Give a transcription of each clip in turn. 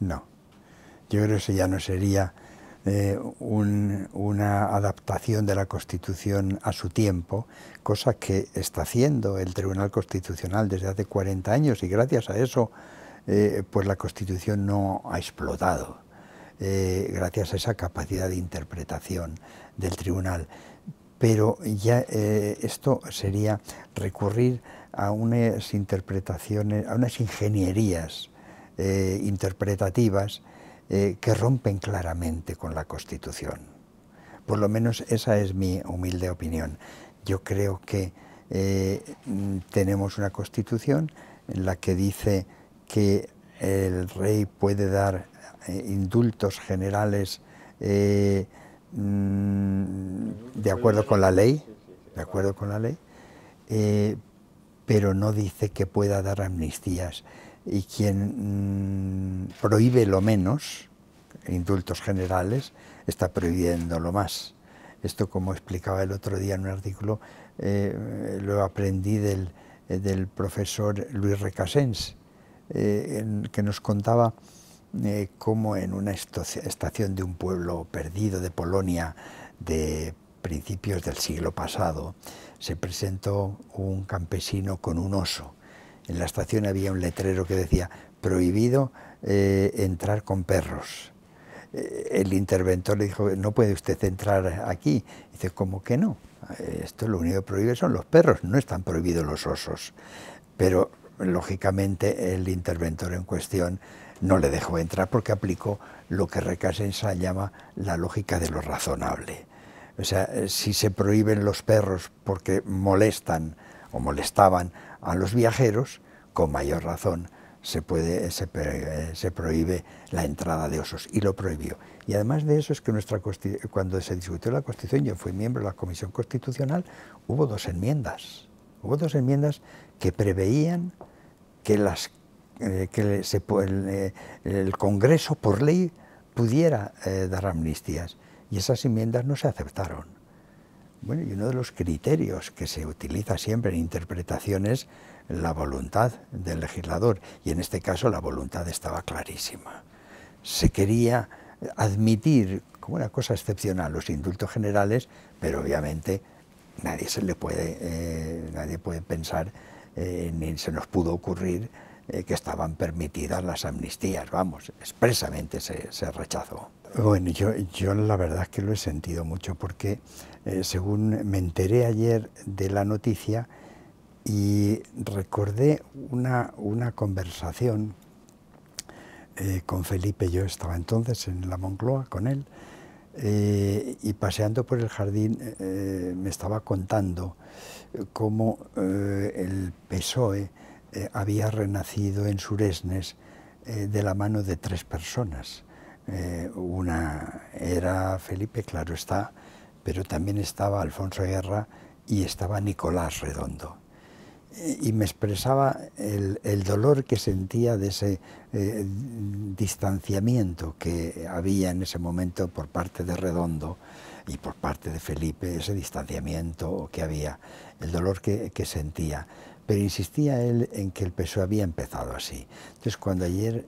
No. Yo creo que eso ya no sería eh, una adaptación de la Constitución a su tiempo, cosa que está haciendo el Tribunal Constitucional desde hace 40 años y gracias a eso eh, pues la Constitución no ha explotado, eh, gracias a esa capacidad de interpretación del Tribunal. Pero ya esto sería recurrir a unas interpretaciones, a unas ingenierías eh, interpretativas eh, que rompen claramente con la Constitución. Por lo menos esa es mi humilde opinión. Yo creo que eh, tenemos una Constitución en la que dice que el rey puede dar indultos generales mm, de acuerdo con la ley, de acuerdo con la ley, pero no dice que pueda dar amnistías y quien mm, prohíbe lo menos, indultos generales, está prohibiendo lo más. Esto, como explicaba el otro día en un artículo, eh, lo aprendí del, eh, profesor Luis Recasens, eh, que nos contaba cómo en una estación de un pueblo perdido de Polonia de principios del siglo pasado se presentó un campesino con un oso en la estación había un letrero que decía, prohibido eh, entrar con perros. Eh, el interventor le dijo, no puede usted entrar aquí. Dice, ¿cómo que no? Eh, esto lo único que prohíbe son los perros, no están prohibidos los osos. Pero, lógicamente, el interventor en cuestión no le dejó entrar porque aplicó lo que Recasensa llama la lógica de lo razonable. O sea, si se prohíben los perros porque molestan o molestaban a los viajeros, con mayor razón se, puede, se, prohíbe la entrada de osos, y lo prohibió. Y además de eso es que nuestra cuando se discutió la Constitución, yo fui miembro de la Comisión Constitucional, hubo dos enmiendas, hubo dos enmiendas que preveían que, eh, eh, el, Congreso por ley pudiera eh, dar amnistías, y esas enmiendas no se aceptaron. Bueno, y uno de los criterios que se utiliza siempre en interpretación es la voluntad del legislador, y en este caso la voluntad estaba clarísima. Se quería admitir como una cosa excepcional los indultos generales, pero obviamente nadie se le puede, eh, nadie puede pensar, eh, ni se nos pudo ocurrir eh, que estaban permitidas las amnistías, vamos, expresamente se, rechazó. Bueno, yo, yo, la verdad es que lo he sentido mucho porque eh, según me enteré ayer de la noticia y recordé una, una conversación eh, con Felipe, yo estaba entonces en la Moncloa con él y paseando por el jardín me estaba contando cómo el PSOE eh, había renacido en Suresnes eh, de la mano de tres personas. Eh, una era Felipe, claro está, pero también estaba Alfonso Guerra y estaba Nicolás Redondo. Y me expresaba el, el dolor que sentía de ese distanciamiento que había en ese momento por parte de Redondo y por parte de Felipe ese distanciamiento que había, el dolor que, sentía. Pero insistía él en que el PSOE había empezado así. Entonces cuando ayer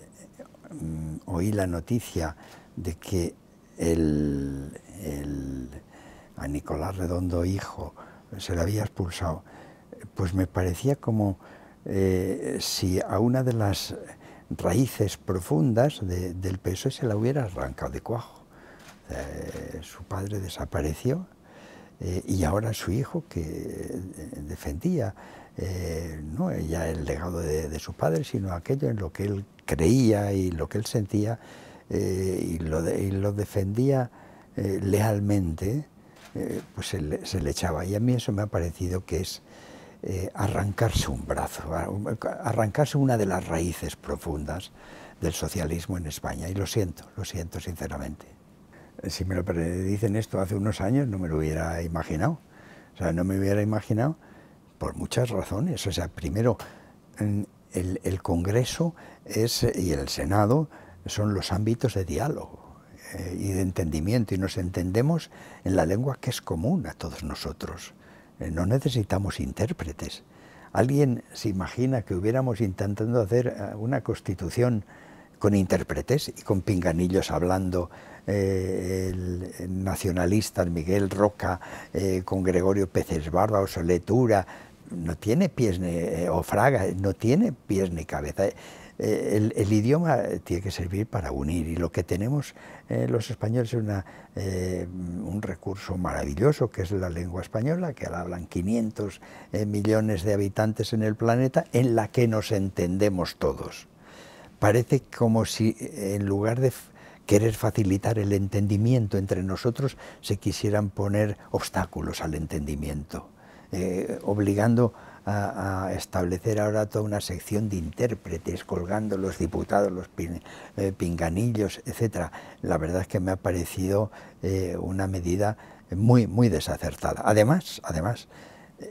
mm, oí la noticia de que el, a Nicolás Redondo hijo se le había expulsado, pues me parecía como eh, si a una de las raíces profundas del PSOE se la hubiera arrancado de cuajo su padre desapareció eh, y ahora su hijo que eh, defendía eh, no ya el legado de, su padre, sino aquello en lo que él creía y lo que él sentía y lo, defendía lealmente, pues se le, se le, echaba. Y a mí eso me ha parecido que es arrancarse un brazo, arrancarse una de las raíces profundas del socialismo en España. Y lo siento, lo siento sinceramente si me lo dicen esto hace unos años, no me lo hubiera imaginado. O sea, no me hubiera imaginado por muchas razones. O sea, primero, el, Congreso es, y el Senado son los ámbitos de diálogo eh, y de entendimiento, y nos entendemos en la lengua que es común a todos nosotros. Eh, no necesitamos intérpretes. ¿Alguien se imagina que hubiéramos intentando hacer eh, una constitución con intérpretes y con pinganillos hablando, eh, el nacionalista Miguel Roca, eh, con Gregorio Peces Barba o Soletura, no tiene pies ni, eh, no tiene pies ni cabeza. El, idioma tiene que servir para unir y lo que tenemos los españoles es un recurso maravilloso que es la lengua española, que hablan 500 millones de habitantes en el planeta, en la que nos entendemos todos parece como si eh, en lugar de querer facilitar el entendimiento entre nosotros, se quisieran poner obstáculos al entendimiento, eh, obligando a, establecer ahora toda una sección de intérpretes, colgando los diputados, los eh, pinganillos, etc. La verdad es que me ha parecido una medida muy, muy desacertada. Además, además,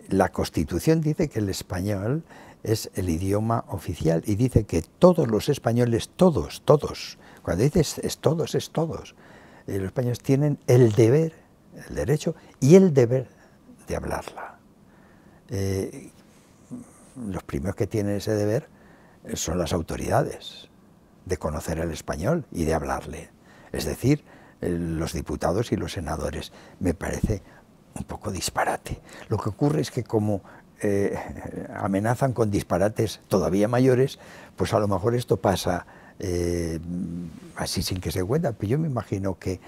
la Constitución dice que el español es el idioma oficial y dice que todos los españoles, todos, todos, cuando dices es todos, es todos, eh, los españoles tienen el deber, el derecho y el deber de hablarla. Eh, los primeros que tienen ese deber eh, son las autoridades de conocer el español y de hablarle, es decir, los diputados y los senadores. Me parece un poco disparate. Lo que ocurre es que como eh, amenazan con disparates todavía mayores, pues a lo mejor esto pasa eh, así sin que se cuenta, pero yo me imagino que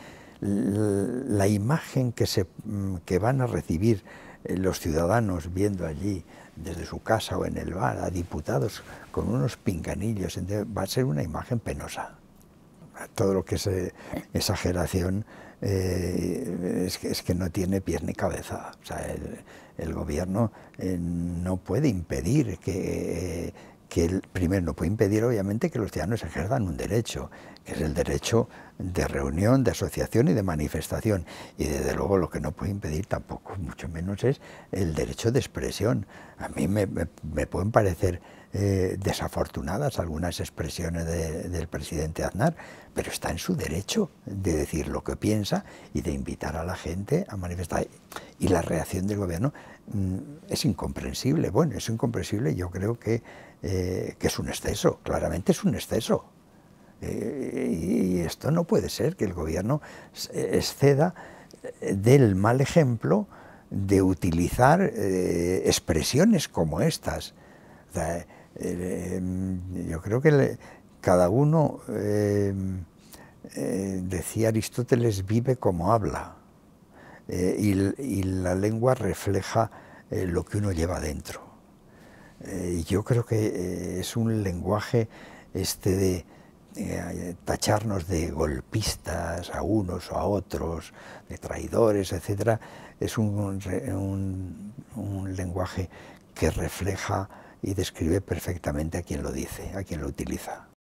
la imagen que, se, mm, que van a recibir eh, los ciudadanos viendo allí desde su casa o en el bar a diputados con unos pinganillos, va a ser una imagen penosa todo lo que es eh, exageración eh, es, que, es, que, no tiene pies ni cabeza. el, gobierno eh, no puede impedir que que él primero no puede impedir, obviamente, que los ciudadanos ejerzan un derecho, que es el derecho de reunión, de asociación y de manifestación. Y desde luego lo que no puede impedir tampoco, mucho menos, es el derecho de expresión. A mí me, pueden parecer eh, desafortunadas algunas expresiones del presidente Aznar, pero está en su derecho de decir lo que piensa y de invitar a la gente a manifestar. Y la reacción del gobierno mm, es incomprensible. Bueno, es incomprensible, yo creo que eh, que es un exceso, claramente es un exceso. Eh, y esto no puede ser que el gobierno eh, exceda del mal ejemplo de utilizar expresiones como estas. yo creo que cada uno, decía Aristóteles, vive como habla. Y, y, la lengua refleja lo que uno lleva dentro. Eh, yo creo que eh, es un lenguaje este de eh, tacharnos de golpistas a unos o a otros, de traidores, etc. Es un lenguaje que refleja y describe perfectamente a quien lo dice, a quien lo utiliza.